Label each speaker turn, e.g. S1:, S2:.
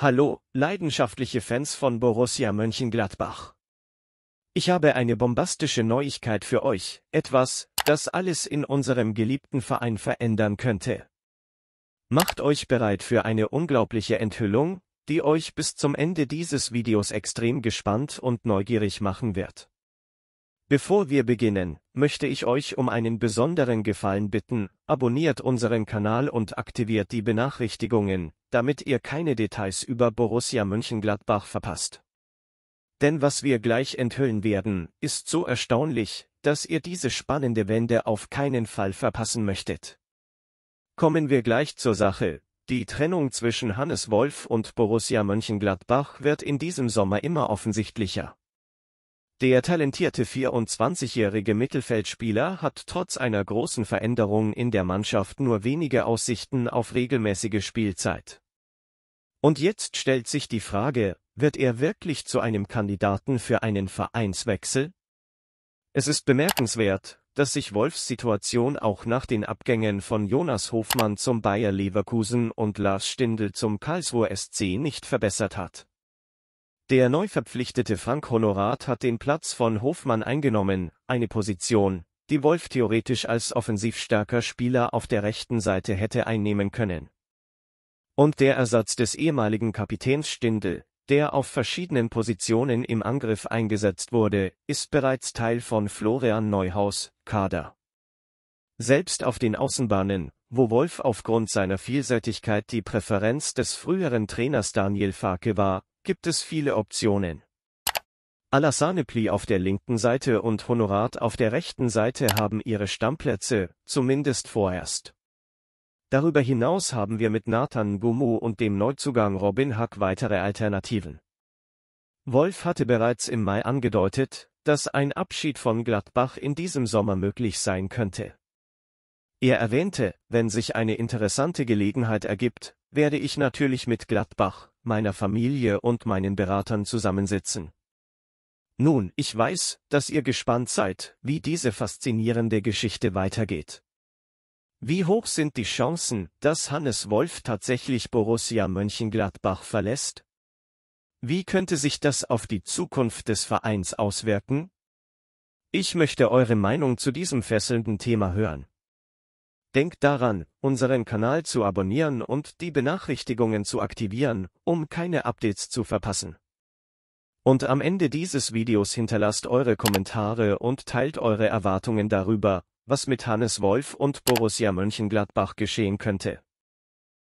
S1: Hallo, leidenschaftliche Fans von Borussia Mönchengladbach. Ich habe eine bombastische Neuigkeit für euch, etwas, das alles in unserem geliebten Verein verändern könnte. Macht euch bereit für eine unglaubliche Enthüllung, die euch bis zum Ende dieses Videos extrem gespannt und neugierig machen wird. Bevor wir beginnen, möchte ich euch um einen besonderen Gefallen bitten, abonniert unseren Kanal und aktiviert die Benachrichtigungen, damit ihr keine Details über Borussia Mönchengladbach verpasst. Denn was wir gleich enthüllen werden, ist so erstaunlich, dass ihr diese spannende Wende auf keinen Fall verpassen möchtet. Kommen wir gleich zur Sache. Die Trennung zwischen Hannes Wolf und Borussia Mönchengladbach wird in diesem Sommer immer offensichtlicher. Der talentierte 24-jährige Mittelfeldspieler hat trotz einer großen Veränderung in der Mannschaft nur wenige Aussichten auf regelmäßige Spielzeit. Und jetzt stellt sich die Frage, wird er wirklich zu einem Kandidaten für einen Vereinswechsel? Es ist bemerkenswert, dass sich Wolfs Situation auch nach den Abgängen von Jonas Hofmann zum Bayer Leverkusen und Lars Stindl zum Karlsruher SC nicht verbessert hat. Der neu verpflichtete Frank Honorat hat den Platz von Hofmann eingenommen, eine Position, die Wolf theoretisch als offensiv starker Spieler auf der rechten Seite hätte einnehmen können. Und der Ersatz des ehemaligen Kapitäns Stindl, der auf verschiedenen Positionen im Angriff eingesetzt wurde, ist bereits Teil von Florian Neuhaus, Kader. Selbst auf den Außenbahnen, wo Wolf aufgrund seiner Vielseitigkeit die Präferenz des früheren Trainers Daniel Farke war, gibt es viele Optionen. Alassane auf der linken Seite und Honorat auf der rechten Seite haben ihre Stammplätze, zumindest vorerst. Darüber hinaus haben wir mit Nathan Gumu und dem Neuzugang Robin Hack weitere Alternativen. Wolf hatte bereits im Mai angedeutet, dass ein Abschied von Gladbach in diesem Sommer möglich sein könnte. Er erwähnte, wenn sich eine interessante Gelegenheit ergibt, werde ich natürlich mit Gladbach, meiner Familie und meinen Beratern zusammensitzen. Nun, ich weiß, dass ihr gespannt seid, wie diese faszinierende Geschichte weitergeht. Wie hoch sind die Chancen, dass Hannes Wolf tatsächlich Borussia Mönchengladbach verlässt? Wie könnte sich das auf die Zukunft des Vereins auswirken? Ich möchte eure Meinung zu diesem fesselnden Thema hören. Denkt daran, unseren Kanal zu abonnieren und die Benachrichtigungen zu aktivieren, um keine Updates zu verpassen. Und am Ende dieses Videos hinterlasst eure Kommentare und teilt eure Erwartungen darüber, was mit Hannes Wolf und Borussia Mönchengladbach geschehen könnte.